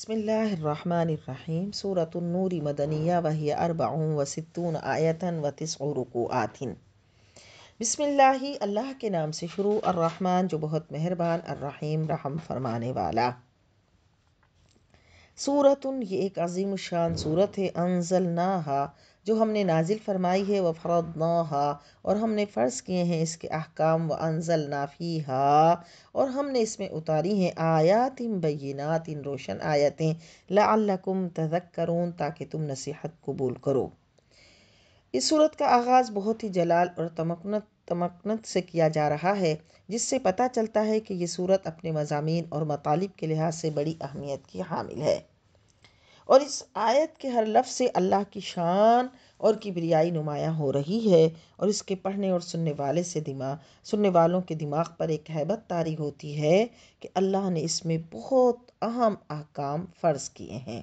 बसमीम सूरतनूर मदनिया वही अरबाऊँ वसतून आयतन व तस्रुको आतिन बसमिल्ल अल्लाह के नाम से शुरू अर्रहमान जो बहुत मेहरबान अर्रहीम रहम फरमाने वाला सूरत ये एक अज़ीम शान सूरत है अनज़ल हा जो हमने नाजिल फरमाई है वह व हा और हमने फ़र्ज़ किए हैं इसके अहकाम व अनजल हा और हमने इसमें उतारी हैं आयात इन बीनात इन रोशन आयतें लाकुम करूँ ताकि तुम नसीहत कबूल करो इस सूरत का आगाज़ बहुत ही जलाल और तमकनत तमकनत से किया जा रहा है जिससे पता चलता है कि ये सूरत अपने मजामी और मतालिब के लिहाज से बड़ी अहमियत की हामिल है और इस आयत के हर लफ्ज़ से अल्लाह की शान और किबरियाई नुमाया हो रही है और इसके पढ़ने और सुनने वाले से दिमाग सुनने वालों के दिमाग पर एक हैबत तारी होती है कि अल्लाह ने इसमें बहुत अहम अहकाम फ़र्ज़ किए हैं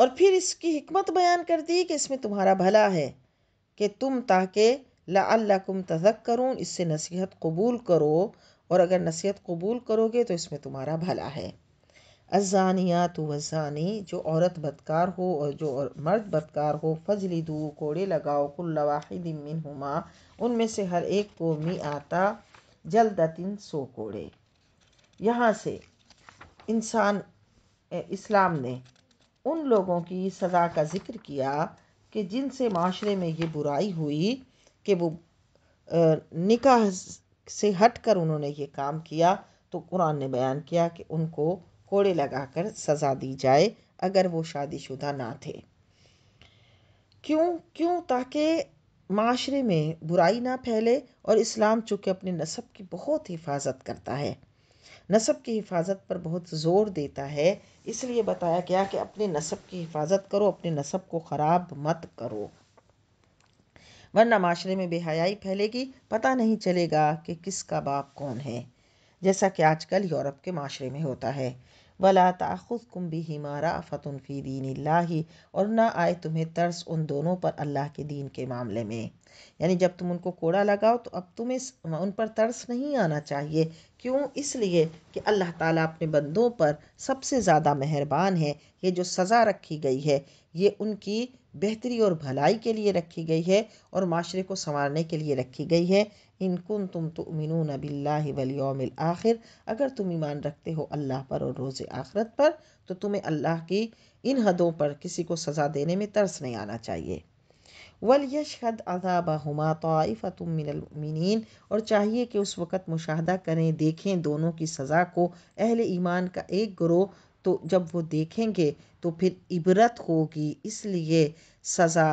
और फिर इसकी हमत बयान कर दी कि इसमें तुम्हारा भला है कि तुम ताकि तज़क करूँ इससे नसीहत कबूल करो और अगर नसीहत कबूल करोगे तो इसमें तुम्हारा भला है अजानियात वजानी जो औरत बदकार हो और जो मर्द बदकार हो फजली दू कोड़े लगाओ कुल्लवाहिदिन हुमा उनमें से हर एक को मी आता जल्द जल्दतिन सो कोड़े यहाँ से इंसान इस्लाम ने उन लोगों की सज़ा का ज़िक्र किया कि जिनसे माशरे में ये बुराई हुई कि वो निकाह से हट कर उन्होंने ये काम किया तो कुरान ने बयान किया कि उनको कोड़े लगाकर सज़ा दी जाए अगर वो शादीशुदा ना थे क्यों क्यों ताकि माशरे में बुराई ना फैले और इस्लाम चूँकि अपने नस्ब की बहुत हिफाजत करता है नसब की हिफाज़त पर बहुत ज़ोर देता है इसलिए बताया गया कि अपने नसब की हिफाज़त करो अपने नसब को ख़राब मत करो वरना माशरे में बेहयाई फैलेगी पता नहीं चलेगा कि किसका बाप कौन है जैसा कि आजकल यूरोप के माशरे में होता है वला ताखुद कुम भी हिमारा फ़तुन फ़ी दीन ला और ना आए तुम्हें तर्स उन दोनों पर अल्लाह के दीन के मामले में यानी जब तुम उनको कोड़ा लगाओ तो अब तुम इस उन पर तरस नहीं आना चाहिए क्यों इसलिए कि अल्लाह ताला अपने बंदों पर सबसे ज़्यादा मेहरबान है ये जो सज़ा रखी गई है ये उनकी बेहतरी और भलाई के लिए रखी गई है और माशरे को संवारने के लिए रखी गई है इनकुन तुम तो नबी वलियमिल आखिर अगर तुम ईमान रखते हो अल्लाह पर और रोज़ आखरत पर तो तुम्हें अल्लाह की इन हदों पर किसी को सज़ा देने में तरस नहीं आना चाहिए वलयशहद अज़ाबहुमा तोाफ़तमिनमिन और चाहिए कि उस वक़्त मुशाहदा करें देखें दोनों की सज़ा को अहल ईमान का एक ग्रोह तो जब वो देखेंगे तो फिर इबरत होगी इसलिए सज़ा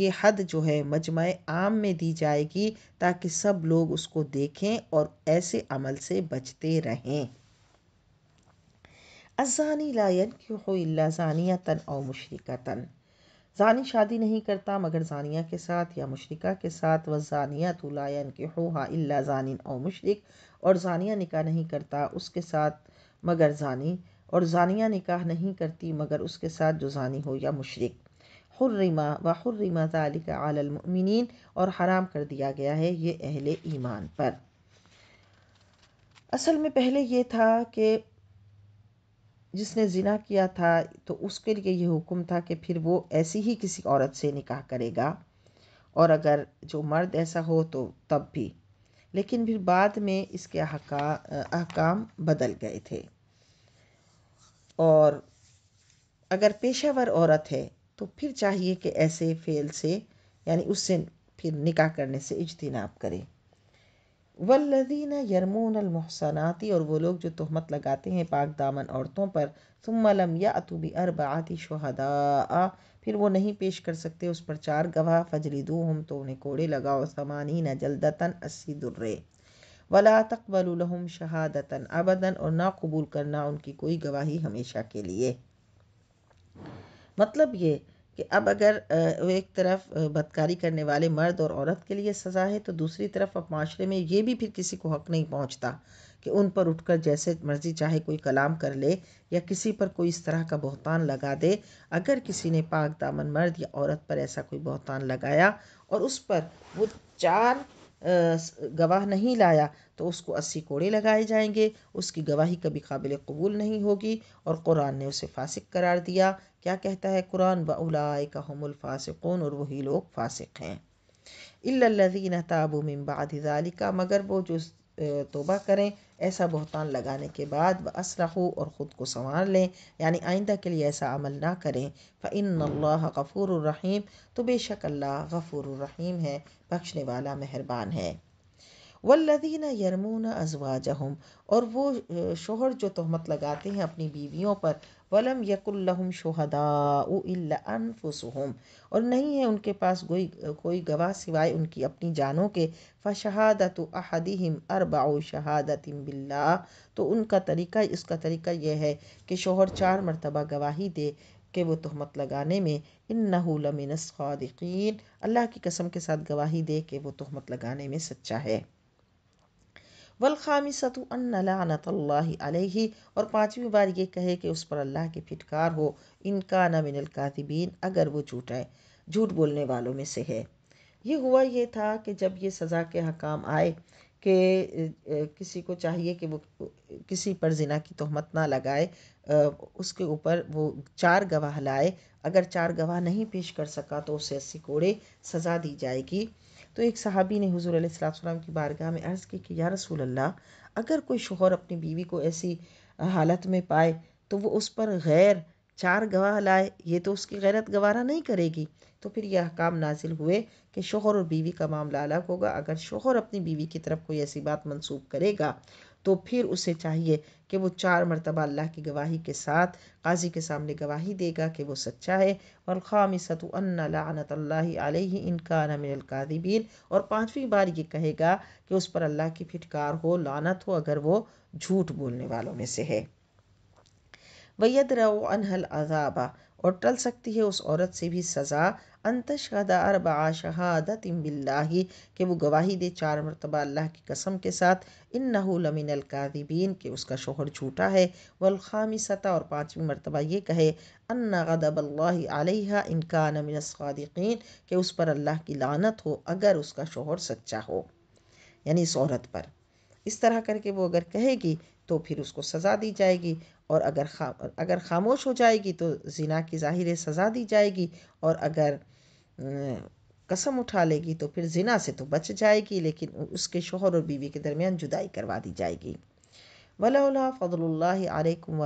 ये हद जो है मजमा आम में दी जाएगी ताकि सब लोग उसको देखें और ऐसे अमल से बचते रहें अज़ानी लायन क्यों हो जानिया तन और मुशरक़ा तन जानी शादी नहीं करता मगर जानिया के साथ या मुशरिका के साथ व जानिया लायन के होहा अल्ला जानिन और मुशरक और जानिया निकाह नहीं करता उसके साथ मगर जानी और जानिया निकाह नहीं करती मगर उसके साथ जो जानी हो या मुशरक हुर्रिमा व हुर्रिमा तालिक आलमिन और हराम कर दिया गया है ये अहल ईमान पर असल में पहले ये था कि जिसने ज़िना किया था तो उसके लिए ये हुक्म था कि फिर वो ऐसी ही किसी औरत से निकाह करेगा और अगर जो मर्द ऐसा हो तो तब भी लेकिन फिर बाद में इसके अहका अहकाम बदल गए थे और अगर पेशावर औरत है तो फिर चाहिए कि ऐसे फेल से यानी उससे फिर निकाह करने से इजतनाब करें वल्लजीन यरमून अलमहसनाती और वो लोग जो तहमत लगाते हैं पाक दामन औरतों पर सुमलम या अतुबी अरबाती शहदा फिर वो नहीं पेश कर सकते उस पर चार गवाह फजरी फजलिदू हम तो उन्हें कोड़े लगाओ समानी न जलदतन अस्सी दुर्रे वला तकबलहम शहादतन अबदन और ना कबूल करना उनकी कोई गवाही हमेशा के लिए मतलब ये कि अब अगर वो एक तरफ बदकारी करने वाले मर्द और औरत के लिए सज़ा है तो दूसरी तरफ अब माशरे में ये भी फिर किसी को हक नहीं पहुँचता कि उन पर उठकर जैसे मर्ज़ी चाहे कोई कलाम कर ले या किसी पर कोई इस तरह का बहतान लगा दे अगर किसी ने पाक दामन मर्द या औरत पर ऐसा कोई बहतान लगाया और उस पर वो चार गवाह नहीं लाया तो उसको अस्सी कोड़े लगाए जाएंगे उसकी गवाही कभी काबिल कबूल नहीं होगी और कुरान ने उसे फासिक करार दिया क्या कहता है कुरान व उलाय का हमलफासिकून और वही लोग फासिक हैं इल्लल्लज़ीन ताबू मिन बाद का मगर वो जो तोबा करें ऐसा बहतान लगाने के बाद व असरा और ख़ुद को संवार लें यानी आइंदा के लिए ऐसा अमल ना करें फ़िन गफ़ूर रहीम तो बेशक अल्लाह गफ़ूर रहीम है बख्शने वाला मेहरबान है वल्लदीन यरमून अजवाजहम और वो शोहर जो तहमत लगाते हैं अपनी बीवियों पर वलम यकुल्लहम शहदाफसहम और नहीं है उनके पास कोई कोई गवाह सिवाय उनकी अपनी जानों के फ़शहादत अहदहिम अरबाउ शहादतिम बिल्ला तो उनका तरीका इसका तरीका यह है कि शोहर चार मरतबा गवाही दे कि वो तहमत लगाने में इन नहूलमिन अल्लाह की कसम के साथ गवाही दे के वो तहमत लगाने में सच्चा है वलखामिसतु अन्न लानतल्लाही और पाँचवीं बार ये कहे कि उस पर अल्लाह की फिटकार हो इनका न मिनल कातिबीन अगर वो झूठ है झूठ बोलने वालों में से है ये हुआ ये था कि जब ये सज़ा के हकाम आए कि किसी को चाहिए कि वो किसी पर जिना की तहमत ना लगाए उसके ऊपर वो चार गवाह लाए अगर चार गवाह नहीं पेश कर सका तो उसे अस्सी कोड़े सज़ा दी जाएगी तो एक सहाबी ने हजूर सलाम की बारगाह में अर्ज़ की कि या रसूल अल्लाह अगर कोई शोहर अपनी बीवी को ऐसी हालत में पाए तो वो उस पर गैर चार गवाह लाए ये तो उसकी गैरत गवारा नहीं करेगी तो फिर यह अहकाम नाजिल हुए कि शोहर और बीवी का मामला अलग होगा अगर शोहर अपनी बीवी की तरफ कोई ऐसी बात मनसूब करेगा तो फिर उसे चाहिए कि वो चार मरतबा अल्लाह की गवाही के साथ काजी के सामने गवाही देगा कि वो सच्चा है और ख़ाम इनका नमिनकादिबीन और पाँचवीं बार ये कहेगा कि उस पर अल्लाह की फिटकार हो लानत हो अगर वो झूठ बोलने वालों में से है वैद रव अनहल अजाबा और टल सकती है उस औरत से भी सज़ा अंतशहद अरबा शहादत बिल्लाही के वो गवाही दे चार मरतबा अल्लाह की कसम के साथ इन नहूलमिन अलकादिबीन के उसका शोहर झूठा है वलखामी सतह और पाँचवीं मरतबा ये कहे अन्नादबल्ला गदब इनका नमिनदीन के उस पर अल्लाह की लानत हो अगर उसका शोहर सच्चा हो यानी इस औरत पर इस तरह करके वो अगर कहेगी तो फिर उसको सज़ा दी जाएगी और अगर खा अगर खामोश हो जाएगी तो जिना की ज़ाहिर सज़ा दी जाएगी और अगर कसम उठा लेगी तो फिर जिना से तो बच जाएगी लेकिन उसके शोहर और बीवी के दरमियान जुदाई करवा दी जाएगी वला फ़ضल आलकुम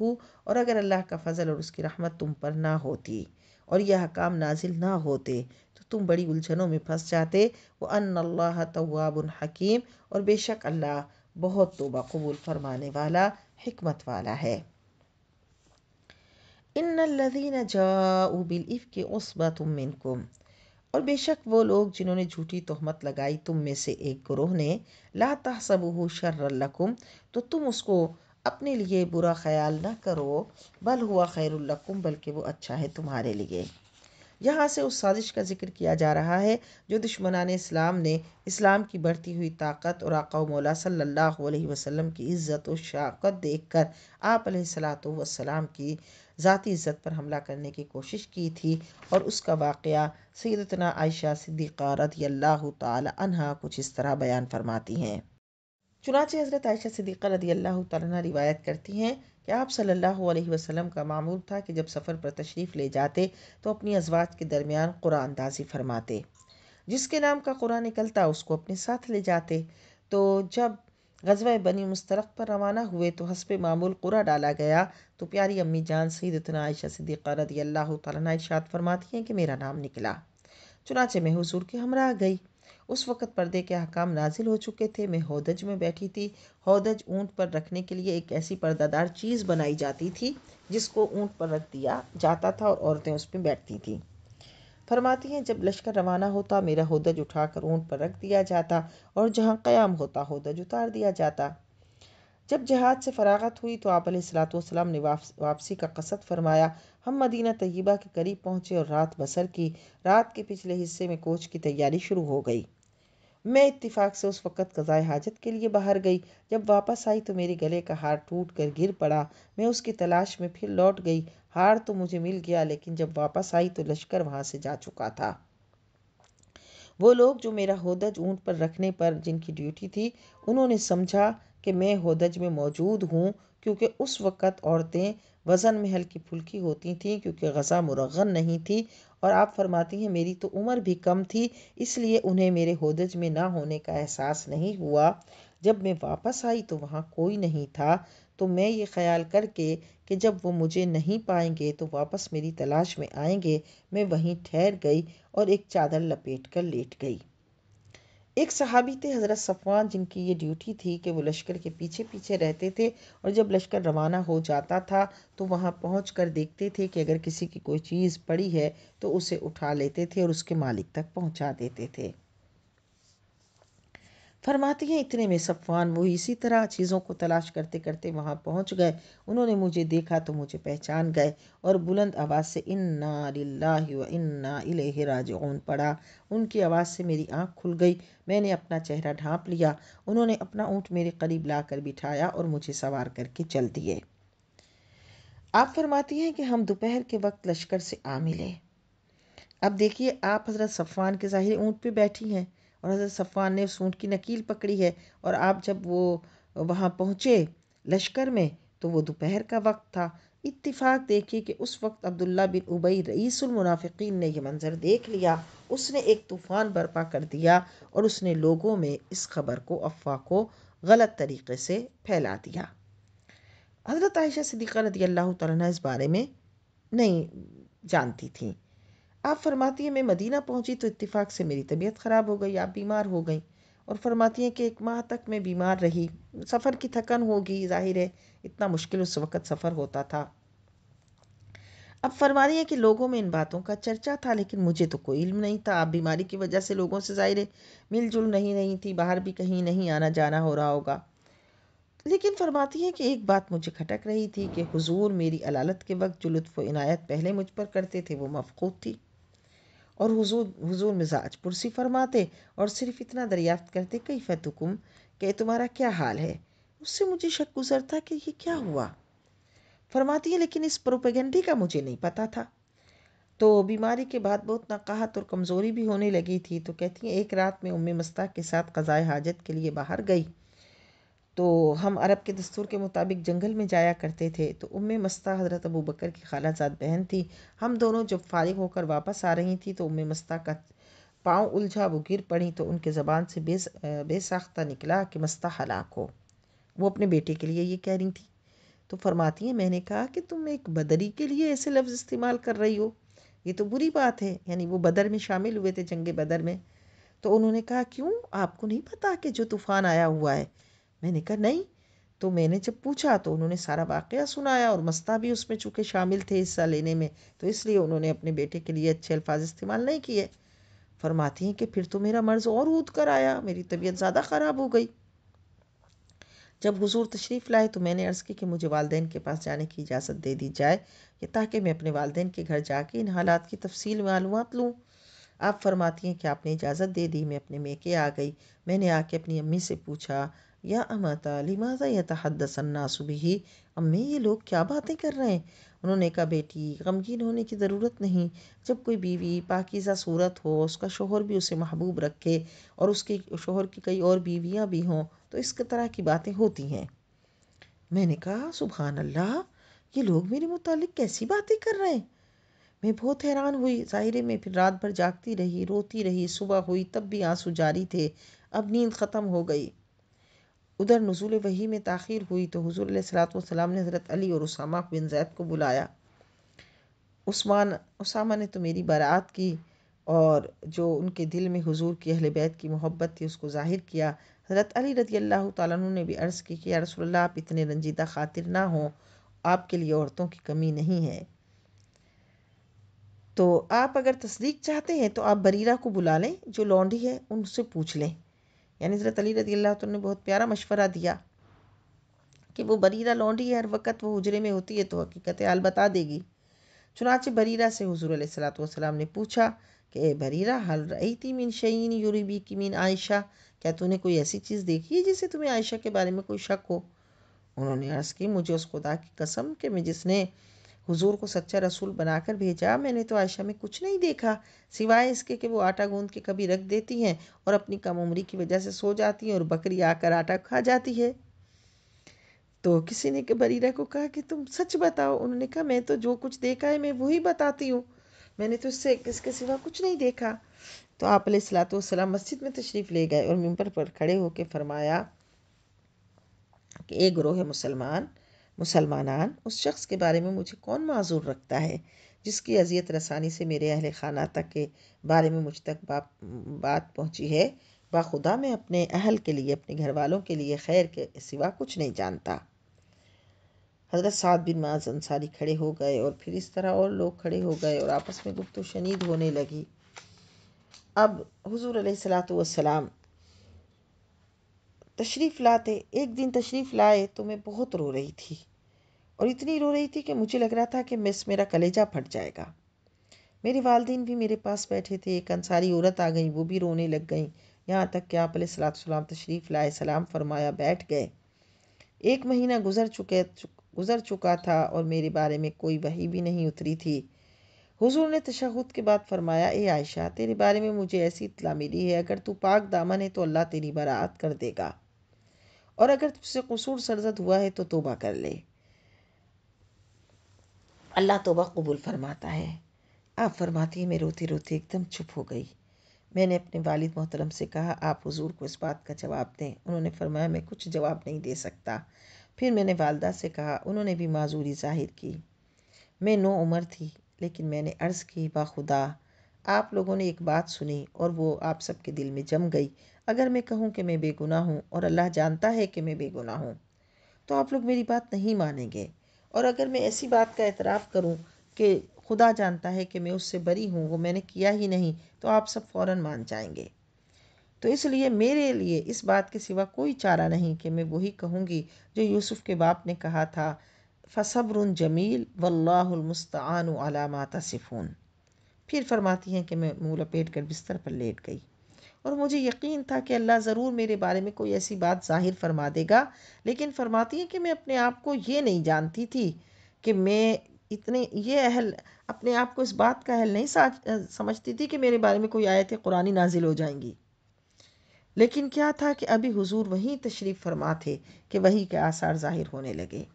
हो और अगर अल्लाह का फ़ज़ल और उसकी रहमत तुम पर ना होती और यह काम नाजिल ना होते तो तुम बड़ी उलझनों में फंस जाते व अल्लाह तवाबन हकीम और बेशक अल्लाह बहुत तोबा कबूल फरमाने वाला हमत वाला है इन लदीन जाऊ तुम मिनकुम और बेशक वो लोग जिन्होंने झूठी तहमत लगाई तुम में से एक ग्रोह ने ला तहसबू शर्रकुम तो तुम उसको अपने लिए बुरा ख्याल ना करो बल हुआ खैरकुम बल्कि वो अच्छा है तुम्हारे लिए यहाँ से उस साजिश का जिक्र किया जा रहा है जो दुश्मनान इस्लाम ने इस्लाम की बढ़ती हुई ताकत और आका मौला सल्लल्लाहु अलैहि की इज़्ज़त और शफकत देख कर आप सलात वसलाम की ज़ाती इज़्ज़त पर हमला करने की कोशिश की थी और उसका वाक़ सैदतना आयशा सिद्दीक़ा रदी अल्लाह तहा कुछ इस तरह बयान फरमाती हैं चुनाचे हज़रत आयशा सिद्दीक़ा रदी अल्लाह तह रिवायत करती हैं कि आप सल्लल्लाहु अलैहि वसल्लम का मामूल था कि जब सफ़र पर तशरीफ़ ले जाते तो अपनी अजवाज के दरमियान कुरान दाजी फरमाते जिसके नाम का कुरान निकलता उसको अपने साथ ले जाते तो जब गज़वा बनी मुस्तरक़ पर रवाना हुए तो हसब मामूल कुरा डाला गया तो प्यारी अम्मी जान सईदतना आयशा सिद्दीक़ा रदी अल्लाह तला फरमाती हैं कि मेरा नाम निकला चुनाचे मैं हुजूर के हमरा गई उस वक़्त पर्दे के अहकाम नाजिल हो चुके थे मैं हौदज में बैठी थी हौदज ऊँट पर रखने के लिए एक ऐसी पर्दादार चीज़ बनाई जाती थी जिसको ऊँट पर रख दिया जाता था और औरतें उस पर बैठती थीं फरमाती हैं जब लश्कर रवाना होता मेरा होदज उठाकर ऊँट पर रख दिया जाता और जहाँ क़याम होता होदज उतार दिया जाता जब जहाद से फरागत हुई तो आप सलाम ने वापसी का कसद फरमाया हम मदीना तय्यबा के करीब पहुँचे और रात बसर की रात के पिछले हिस्से में कोच की तैयारी शुरू हो गई मैं इत्तिफाक से उस वक़्त कज़ाए हाजत के लिए बाहर गई जब वापस आई तो मेरे गले का हार टूट कर गिर पड़ा मैं उसकी तलाश में फिर लौट गई हार तो मुझे मिल गया लेकिन जब वापस आई तो लश्कर वहाँ से जा चुका था वो लोग जो मेरा होदज ऊंट पर रखने पर जिनकी ड्यूटी थी उन्होंने समझा कि मैं होदज में मौजूद हूँ क्योंकि उस वक़्त औरतें वज़न में हल्की फुल्की होती थीं क्योंकि गज़ा मुरगन नहीं थी और आप फरमाती हैं मेरी तो उम्र भी कम थी इसलिए उन्हें मेरे होदज में ना होने का एहसास नहीं हुआ जब मैं वापस आई तो वहाँ कोई नहीं था तो मैं ये ख्याल करके कि जब वो मुझे नहीं पाएंगे तो वापस मेरी तलाश में आएंगे मैं वहीं ठहर गई और एक चादर लपेट कर लेट गई एक सहाबी थे हज़रत सफ़वान जिनकी ये ड्यूटी थी कि वो लश्कर के पीछे पीछे रहते थे और जब लश्कर रवाना हो जाता था तो वहाँ पहुँच कर देखते थे कि अगर किसी की कोई चीज़ पड़ी है तो उसे उठा लेते थे और उसके मालिक तक पहुँचा देते थे फरमाती हैं इतने में सफ़ान वो इसी तरह चीज़ों को तलाश करते करते वहाँ पहुँच गए उन्होंने मुझे देखा तो मुझे पहचान गए और बुलंद आवाज़ से इन्ना लिल्लाहि व इन्ना उनकी आवाज़ से मेरी आँख खुल गई मैंने अपना चेहरा ढाँप लिया उन्होंने अपना ऊँट मेरे करीब ला कर बिठाया और मुझे सवार करके चल दिए आप फरमाती हैं कि हम दोपहर के वक्त लश्कर से आ मिले अब देखिए आप हज़रत सफ़ान के ज़ाहिर ऊँट पर बैठी हैं और हज़रत सफ़ान ने उस ऊँट की नकील पकड़ी है और आप जब वो वहाँ पहुँचे लश्कर में तो वो दोपहर का वक्त था इतफ़ाक़ देखिए कि उस वक्त अब्दुल्ला बिन उबई रईसुल मुनाफिकीन ने यह मंज़र देख लिया उसने एक तूफ़ान बर्पा कर दिया और उसने लोगों में इस खबर को अफवाह को गलत तरीके से फैला दिया हज़रत आयशा सिद्दीक़ा रदी अल्लाह तारे इस बारे में नहीं जानती थी आप फरमाती हैं मैं मदीना पहुंची तो इत्तेफाक से मेरी तबीयत ख़राब हो गई आप बीमार हो गई और फरमाती हैं कि एक माह तक मैं बीमार रही सफ़र की थकन होगी जाहिर है इतना मुश्किल उस वक़्त सफ़र होता था अब फरमा रही है कि लोगों में इन बातों का चर्चा था लेकिन मुझे तो कोई इल्म नहीं था आप बीमारी की वजह से लोगों से जाहिर है मिलजुल नहीं रही थी बाहर भी कहीं नहीं आना जाना हो रहा होगा लेकिन फरमाती है कि एक बात मुझे खटक रही थी कि हुजूर मेरी अलालत के वक्त जो लुत्फ़ इनायत पहले मुझ पर करते थे वो मफकूद थी और हुजूर हुजूर मिजाज पुरसी फरमाते और सिर्फ इतना दरियाफ्त करते कई फतुकुम कि तुम्हारा क्या हाल है उससे मुझे शक गुजर था कि ये क्या हुआ फरमाती है लेकिन इस प्रोपेगेंडे का मुझे नहीं पता था तो बीमारी के बाद बहुत नकाहत और कमज़ोरी भी होने लगी थी तो कहती हैं एक रात में उम्म मस्ता के साथ कज़ाए हाजत के लिए बाहर गई तो हम अरब के दस्तूर के मुताबिक जंगल में जाया करते थे तो उम्मे मस्ता हज़रत अबू बकर की खालाजाद बहन थी हम दोनों जब फ़ारिग होकर वापस आ रही थी तो उम्मे मस्ता का पाँव उलझा वो गिर पड़ी तो उनके ज़बान से बेस बेसाख्ता निकला कि मस्ता हलाक हो वो अपने बेटे के लिए ये कह रही थी तो फरमाती हैं मैंने कहा कि तुम एक बदरी के लिए ऐसे लफ्ज़ इस्तेमाल कर रही हो ये तो बुरी बात है यानी वो बदर में शामिल हुए थे जंग बदर में तो उन्होंने कहा क्यों आपको नहीं पता कि जो तूफ़ान आया हुआ है मैंने कहा नहीं तो मैंने जब पूछा तो उन्होंने सारा वाक़ सुनाया और मस्ता भी उसमें चूँकि शामिल थे हिस्सा लेने में तो इसलिए उन्होंने अपने बेटे के लिए अच्छे अल्फाज इस्तेमाल नहीं किए फरमाती हैं कि फिर तो मेरा मर्ज़ और ऊद कर आया मेरी तबीयत ज़्यादा ख़राब हो गई जब हुजूर तशरीफ़ लाए तो मैंने अर्ज़ की कि मुझे वालदेन के पास जाने की इजाज़त दे दी जाए कि ताकि मैं अपने वालदेन के घर जाके इन हालात की तफसील मालूम लूँ आप फरमाती हैं कि आपने इजाज़त दे दी मैं अपने मेके आ गई मैंने आके अपनी अम्मी से पूछा या अमाता लिमाजा यतहदसन्नासु बिही अम्मी ये लोग क्या बातें कर रहे हैं उन्होंने कहा बेटी गमगीन होने की ज़रूरत नहीं जब कोई बीवी पाकिज़ा सूरत हो उसका शोहर भी उसे महबूब रखे और उसके शोहर की कई और बीवियाँ भी हों तो इस तरह की बातें होती हैं मैंने कहा सुबहान अल्लाह ये लोग मेरे मुतालिक कैसी बातें कर रहे हैं मैं बहुत हैरान हुई ज़ाहिर में फिर रात भर जागती रही रोती रही सुबह हुई तब भी आंसू जारी थे अब नींद ख़त्म हो गई उधर नज़ुल वही में ताखिर हुई तो हजूर सलाम ने हज़रत अली और उसामा बिन जैद को बुलाया उस्मान उसामा ने तो मेरी बारात की और जो उनके दिल में हुजूर की अहल बैत की मोहब्बत थी उसको जाहिर किया हज़रत अली रदी अल्लाह तु ने भी अर्ज़ की कि यार रसोल्ला आप इतने रंजीदा खातिर ना हों आपके लिए औरतों की कमी नहीं है तो आप अगर तस्दीक चाहते हैं तो आप बरीरा को बुला लें जो लौंडी है उनसे पूछ लें यानी हज़रत अली रदी अल्लाह तुम ने बहुत प्यारा मशवरा दिया कि वो बरीरा लौंडी है हर वक्त वो उजरे में होती है तो हकीकत हाल बता देगी चुनाचे बरीरा से हजूर सलाम ने पूछा कि बरीरा हल रही थी मीन शहीन यूरीबी की मीन आयशा क्या तूने कोई ऐसी चीज़ देखी है जिसे तुम्हें आयशा के बारे में कोई शक हो उन्होंने अर्ज़ की मुझे उस खुदा की कसम कि मैं जिसने हुजूर को सच्चा रसूल बनाकर भेजा मैंने तो आयशा में कुछ नहीं देखा सिवाय इसके कि वो आटा गूंद के कभी रख देती हैं और अपनी कम उम्री की वजह से सो जाती हैं और बकरी आकर आटा खा जाती है तो किसी ने बरीरा को कहा कि तुम सच बताओ उन्होंने कहा मैं तो जो कुछ देखा है मैं वही बताती हूँ मैंने तो इससे इसके सिवा कुछ नहीं देखा तो आप सलाम मस्जिद में तशरीफ़ ले गए और मिम्बर पर खड़े होकर फरमाया कि एक ग्रोह मुसलमान मुसलमान उस शख्स के बारे में मुझे कौन माजूर रखता है जिसकी अजियत रसानी से मेरे अहल खाना तक के बारे में मुझ तक बाप बात पहुँची है बाखुदा मैं अपने अहल के लिए अपने घर वालों के लिए खैर के सिवा कुछ नहीं जानता हज़रत सात बिन माज अंसारी खड़े हो गए और फिर इस तरह और लोग खड़े हो गए और आपस में गुप्त शनिद होने लगी अब हजूर सलाम तशरीफ़ लाते एक दिन तशरीफ़ लाए तो मैं बहुत रो रही थी और इतनी रो रही थी कि मुझे लग रहा था कि मिस मेरा कलेजा फट जाएगा मेरे वालदेन भी मेरे पास बैठे थे एक अंसारी औरत आ गई वो भी रोने लग गई यहाँ तक कि आप सलाम तशरीफ़ लाए सलाम फरमाया बैठ गए एक महीना गुजर चुके गुजर चुका था और मेरे बारे में कोई वही भी नहीं उतरी थी हुजूर ने तशहद के बाद फरमाया ए आयशा तेरे बारे में मुझे ऐसी इतला मिली है अगर तू पाक दामन है तो अल्लाह तेरी बरात कर देगा और अगर तुझसे कसूर सरजद हुआ है तो तोबा कर ले अल्लाह तोबा कबूल फरमाता है आप फरमाती हैं मैं रोते रोते एकदम चुप हो गई मैंने अपने वालिद मोहतरम से कहा आप हुजूर को इस बात का जवाब दें उन्होंने फरमाया मैं कुछ जवाब नहीं दे सकता फिर मैंने वालदा से कहा उन्होंने भी माजूरी जाहिर की मैं नौ उम्र थी लेकिन मैंने अर्ज़ की बाखुदा आप लोगों ने एक बात सुनी और वो आप सबके दिल में जम गई अगर मैं कहूँ कि मैं बेगुनाह हूँ और अल्लाह जानता है कि मैं बेगुनाह हूँ तो आप लोग मेरी बात नहीं मानेंगे और अगर मैं ऐसी बात का एतराफ़ करूँ कि खुदा जानता है कि मैं उससे बरी हूँ वो मैंने किया ही नहीं तो आप सब फ़ौर मान जाएंगे तो इसलिए मेरे लिए इस बात के सिवा कोई चारा नहीं कि मैं वही कहूँगी जो यूसुफ़ के बाप ने कहा था फ़सब्र जमील वल्लामस्तान अलामा तसिफ़ून फिर फरमाती हैं कि मैं मुँह लपेट कर बिस्तर पर लेट गई और मुझे यकीन था कि अल्लाह ज़रूर मेरे बारे में कोई ऐसी बात ज़ाहिर फरमा देगा लेकिन फरमाती है कि मैं अपने आप को ये नहीं जानती थी कि मैं इतने ये अहल अपने आप को इस बात का अहल नहीं समझती थी कि मेरे बारे में कोई आयत कुरानी नाजिल हो जाएंगी लेकिन क्या था कि अभी हुजूर वहीं तशरीफ़ फरमा थे कि वही के आसार ज़ाहिर होने लगे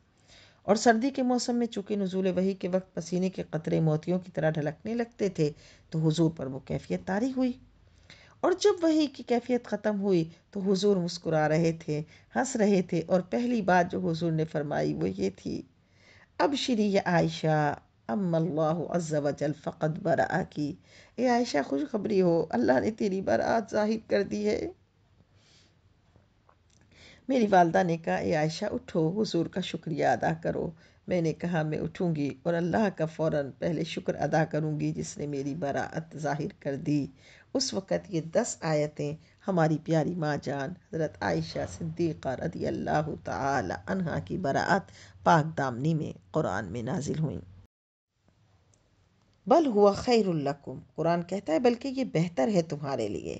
और सर्दी के मौसम में चूँकि नजूल वही के वक्त पसीने के कतरे मोतियों की तरह ढलकने लगते थे तो हुजूर पर वो कैफियत तारी हुई और जब वही की कैफियत ख़त्म हुई तो हुजूर मुस्कुरा रहे थे हंस रहे थे और पहली बात जो हुजूर ने फरमाई वो ये थी अब श्री आयशा अम्लाजल फ़क़त बरा की ए आयशा खुशखबरी हो अल्लाह ने तेरी बरात जाहिर कर दी है मेरी वालदा ने कहा ए आयशा उठो हुजूर का शुक्रिया अदा करो मैंने कहा मैं उठूंगी और अल्लाह का फ़ौर पहले शुक्र अदा करूंगी जिसने मेरी बरात ज़ाहिर कर दी उस वक़्त ये दस आयतें हमारी प्यारी माँ जान हज़रत आयशा सिद्दीक़ा रदी अल्लाह तहा की बरात पाक दामनी में क़ुरान में नाजिल हुई बल हुआ खैरुल्लकुम कुरान कहता है बल्कि ये बेहतर है तुम्हारे लिए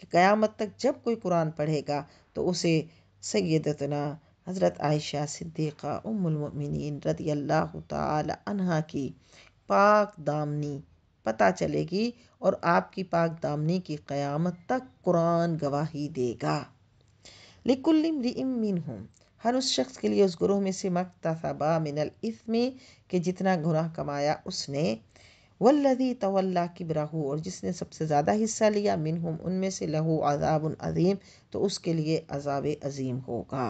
कि क़यामत तक जब कोई कुरान पढ़ेगा तो उसे सैदतना हज़रत आयशा सिद्दीक़ा उमिन रदी अल्लाह तहा की पाक दामनी पता चलेगी और आपकी पाक दामनी की क़यामत तक कुरान गवाही देगा लिकुल्लिम हूँ हर उस शख्स के लिए उस गुरोह में से मकतबा मिनल इसमें कि जितना गुनाह कमाया उसने वल्लदी तवल्ला किबराहू और जिसने सबसे ज़्यादा हिस्सा लिया हम उनमें से लहू अजाब अजीम तो उसके लिए अजाब अजीम होगा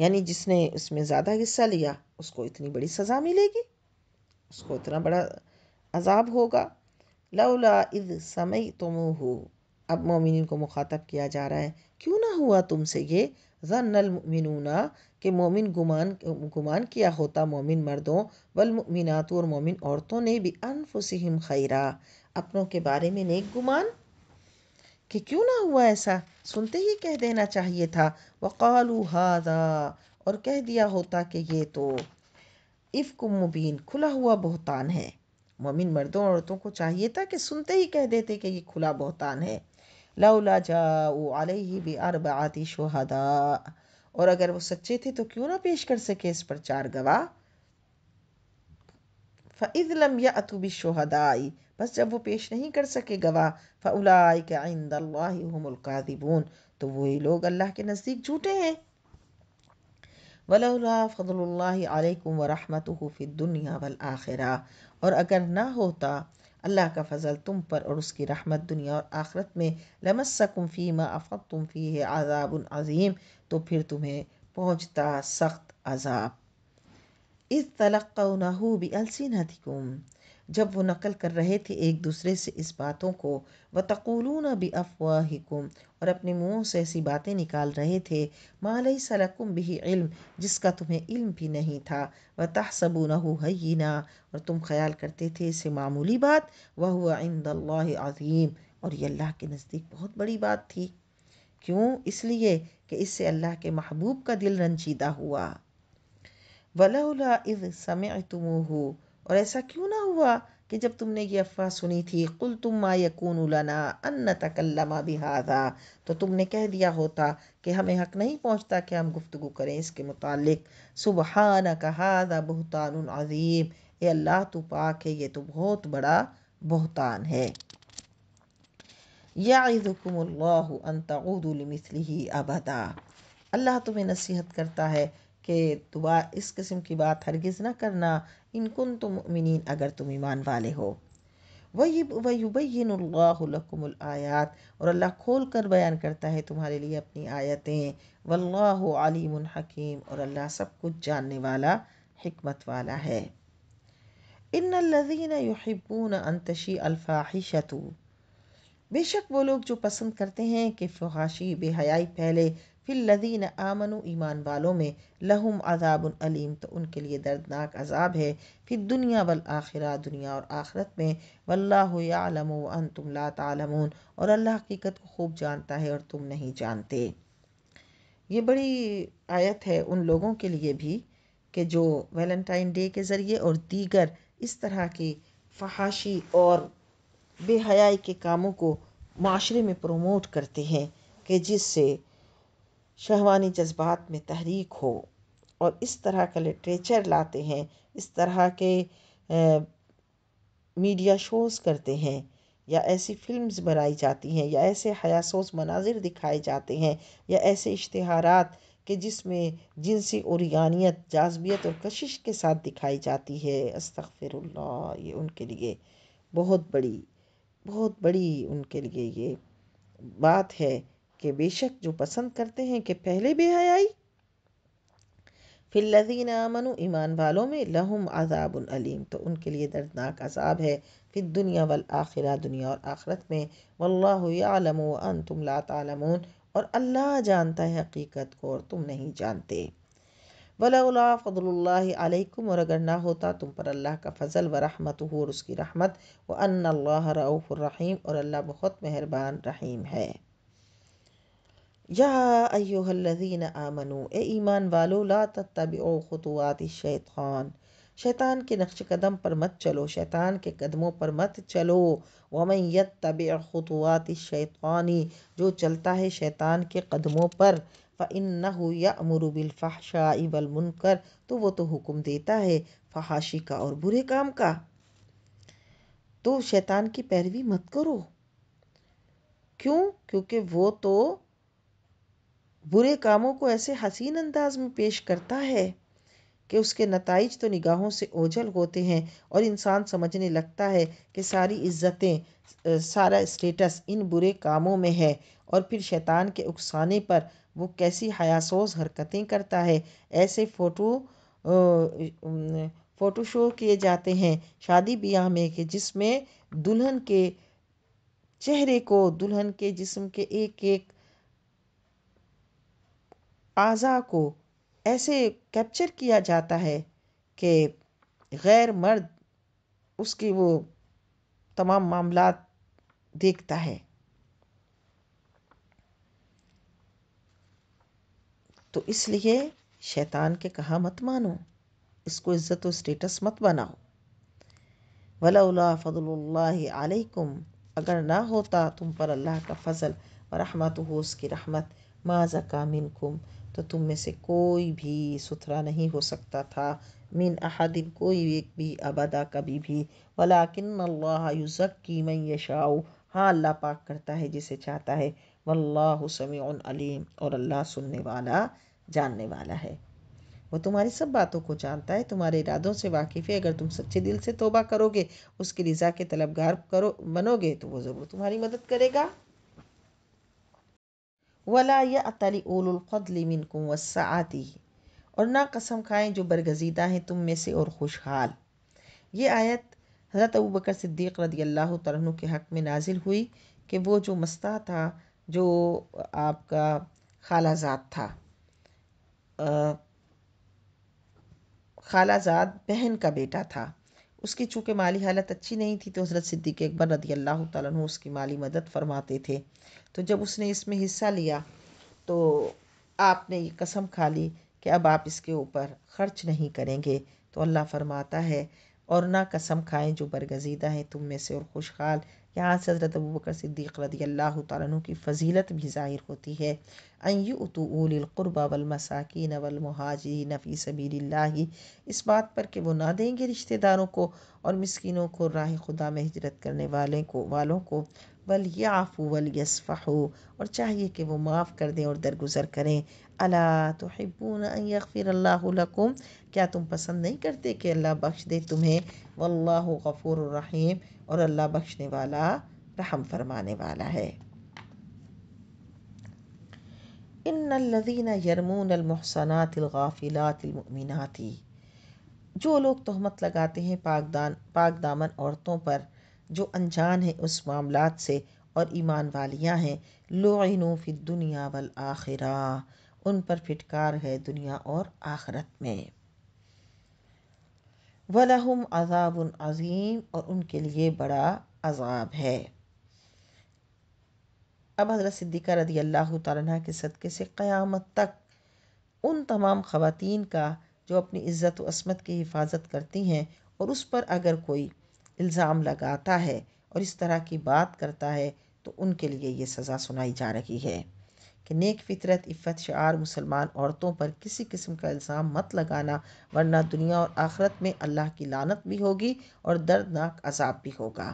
यानी जिसने उसमें ज़्यादा हिस्सा लिया उसको इतनी बड़ी सज़ा मिलेगी उसको इतना बड़ा अज़ाब होगा लौला इद समय तुम हो अब मोमिन को मुखातब किया जा रहा है क्यों ना हुआ तुमसे ये जन्नलमिनूना के मोमिन गुमान गुमान किया होता मोमिन मर्दों वलमिनात और मोमिन औरतों ने भी अनफुसहम खैरा अपनों के बारे में नेक गुमान कि क्यों ना हुआ ऐसा सुनते ही कह देना चाहिए था वक़ालू हादा और कह दिया होता कि ये तो इफ़ मुबीन खुला हुआ बहुतान है मोमिन मर्दों औरतों को चाहिए था कि सुनते ही कह देते कि ये खुला बहुतान है लौला जाओ अलही भी आती शहदा और अगर वो सच्चे थे तो क्यों ना पेश कर सके इस पर चार गवाह फ़लम या अतुबी शहदाई बस जब वो पेश नहीं कर सके गवाह फ़लाक के हमल तो वही लोग अल्लाह के नज़दीक झूठे हैं वलौला फ़ضलल्लाम वरहमत दुनिया वल आखिरा और अगर ना होता अल्लाह का फ़ज़ल तुम पर और उसकी रहमत दुनिया और आखरत में लमस्सकुम फ़ीमा मफ़त तुम फ़ी है आज़ाब अज़ीम तो फिर तुम्हें पहुँचता सख्त अज़ाब इस अलसिन बलसिनतिकुम जब वो नकल कर रहे थे एक दूसरे से इस बातों को व तकूलून भी अफवाहिकुम और अपने मुँह से ऐसी बातें निकाल रहे थे मालई सलकुम भी इल्म जिसका तुम्हें इल्म भी नहीं था व तहसबून हयना और तुम ख्याल करते थे इसे मामूली बात वह हुआ आज़ीम और ये अल्लाह के नज़दीक बहुत बड़ी बात थी क्यों इसलिए कि इससे अल्लाह के महबूब का दिल रंजीदा हुआ वलाउला इज़ समय तुम और ऐसा क्यों ना हुआ कि जब तुमने ये अफवाह सुनी थी कुल तुम मा यकून उलाना अन्न तकल्लमा बिहादा तो तुमने कह दिया होता कि हमें हक नहीं पहुँचता कि हम गुफ्तु करें इसके मुतालिक सुबहान कहादा बहतान अज़ीम ए अल्लाह तो पाक है ये तो बहुत बड़ा बहतान है याकुमल्लान तउदमिसली अबदा अल्लाह तुम्हें नसीहत करता है कि दोबारा इस किस्म की बात हरगिज़ ना करना इनकुन तुम मिनीन अगर तुम ईमान वाले हो वही वयुबैनकुमआयात और अल्लाह खोल कर बयान करता है तुम्हारे लिए अपनी आयतें वल्लाह आलिम हकीम और अल्लाह सब कुछ जानने वाला हमत वाला है इन लजीन यहिबून अंतशी अल्फाहिशतु बेशक वो लोग जो पसंद करते हैं कि फहाशी बेहयाई फैले फिर लदीन आमनु ईमान वालों में लहुम अजाबलीम अलीम तो उनके लिए दर्दनाक अजाब है फिर दुनिया वल आखिरा दुनिया और आखरत में वल्लाम अन तुम ला और अल्लाह हकीकत को खूब जानता है और तुम नहीं जानते ये बड़ी आयत है उन लोगों के लिए भी कि जो वैलेंटाइन डे के ज़रिए और दीगर इस तरह की फहाशी और बेहयाई के कामों को माशरे में प्रमोट करते हैं कि जिससे शहवानी जज़्बात में तहरीक हो और इस तरह का लिटरेचर लाते हैं इस तरह के मीडिया शोज़ करते हैं या ऐसी फ़िल्म्स बनाई जाती हैं या ऐसे हयासोस मनाज़िर दिखाए जाते हैं या ऐसे इश्तहारात कि जिसमें जिनसी उरयानियत जाज़्बियत और कशिश के साथ दिखाई जाती है अस्तग़फिरुल्लाह ये उनके लिए बहुत बड़ी बहुत बड़ी उनके लिए ये बात है कि बेशक जो पसंद करते हैं कि पहले बेहयाई लजीन अमन ईमान वालों में लहम अजाब अलीम तो उनके लिए दर्दनाक अजाब है फिर दुनिया वल आखिर दुनिया और आखरत में वल्लाम अन तुम लातालमून और अल्लाह जानता है हकीकत को और तुम नहीं जानते वला और अगर ना होता तुम पर अल्लाह का फ़जल व रहमत हो और उसकी रहमत व अन रऊफ़ुररहीम और अल्लाह बहुत मेहरबान रहीम है या अयोहल्लिन आमनु ए ईमान वालो ला ओ खतवात शैतान शैतान के नक्श कदम पर मत चलो शैतान के कदमों पर मत चलो वमन यत तब खतवात शैतानी जो चलता है शैतान के कदमों पर फ़िन या अमरुबिलफ़ाशा मुनकर तो वो तो हुक्म देता है फहाशी का और बुरे काम का तो शैतान की पैरवी मत करो क्यों क्योंकि वो तो बुरे कामों को ऐसे हसीन अंदाज में पेश करता है कि उसके नतज तो निगाहों से ओझल होते हैं और इंसान समझने लगता है कि सारी इज़्ज़तें सारा स्टेटस इन बुरे कामों में है और फिर शैतान के उकसाने पर वो कैसी हयासोज हरकतें करता है ऐसे फ़ोटो फ़ोटो शो किए जाते हैं शादी ब्याह में कि जिसमें दुल्हन के चेहरे को दुल्हन के जिस्म के एक एक आज़ा को ऐसे कैप्चर किया जाता है कि गैर मर्द उसकी वो तमाम मामला देखता है तो इसलिए शैतान के कहा मत मानो इसको इज़्ज़त और स्टेटस मत बनाओ वला फ़दल्लाकुम अगर ना होता तुम पर अल्लाह का फ़ज़ल और रहमत हो उसकी रहमत माज़ा कामिन कुम तो तुम में से कोई भी सुथरा नहीं हो सकता था मिन अहदिन कोई एक भी अबदा कभी भी वलाकिन अल्लाह युज़क्की मन हाँ अल्लाह पाक करता है जिसे चाहता है वल्लाह समी अलीम और अल्लाह सुनने वाला जानने वाला है वो तुम्हारी सब बातों को जानता है तुम्हारे इरादों से वाकिफ़ है अगर तुम सच्चे दिल से तोबा करोगे उसकी रज़ा के तलबगार करो बनोगे तो वो ज़रूर तुम्हारी मदद करेगा वला या अतल उलफ़ल मिनकुम वसाती और ना कसम खाएं जो बरगजीदा हैं तुम में से और खुशहाल ये आयत हज़रत अबू बकर सिद्दीक़ रदी अल्लाह तु के हक़ में नाजिल हुई कि वो जो मस्ता था जो आपका खालाजाद था खालाजाद बहन का बेटा था उसकी चूँकि माली हालत अच्छी नहीं थी तो हज़रत सिद्दीक अकबर रदी अल्लाह तु उसकी माली मदद फरमाते थे तो जब उसने इसमें हिस्सा लिया तो आपने ये कसम खा ली कि अब आप इसके ऊपर ख़र्च नहीं करेंगे तो अल्लाह फरमाता है और ना कसम खाएं जो बरगज़ीदा हैं तुम में से और खुशहाल यहाँ से हज़रत अबू बकर सिद्दीक़ रदी अल्लाह तु की फ़जीलत भी ज़ाहिर होती है अयुतुलक़ुरबा वलमसाकिन वलमहाजरीन फ़ी सबीरल्ला इस बात पर कि वो ना देंगे रिश्तेदारों को और मिसकिनों को राह खुदा में हिजरत करने वाले को वालों को बल याफ़ू वल यसफ़ो और चाहिए कि वो माफ़ कर दें और दरगुजर करें अला तो हिब्बून क्या तुम पसंद नहीं करते कि अल्लाह बख्श दे तुम्हें वल्लाह रहीम और अल्लाह बख्शने वाला रहम फरमाने वाला है इन लदीन यरमून अलमहसनातिलगाफ़िलातिलमिनती जो लोग तहमत लगाते हैं पाकदान पाक दामन औरतों पर जो अनजान हैं उस मामला से और ईमान वालियाँ हैं लोनु फिर दुनिया वल आखिरा उन पर फिटकार है दुनिया और आखरत में वलहम अज़ाबन अज़ीम और उनके लिए बड़ा अजाब है अब हज़रत सिद्दीक़ा रदी अल्लाह तह के सदक़े से क़यामत तक उन तमाम ख़वातीन का जो अपनी इज़्ज़त वसमत की हिफाजत करती हैं और उस पर अगर कोई इल्ज़ाम लगाता है और इस तरह की बात करता है तो उनके लिए ये सज़ा सुनाई जा रही है कि नेक फितरत इफत शार मुसलमान औरतों पर किसी किस्म का इल्ज़ाम मत लगाना वरना दुनिया और आखरत में अल्लाह की लानत भी होगी और दर्दनाक अजाब भी होगा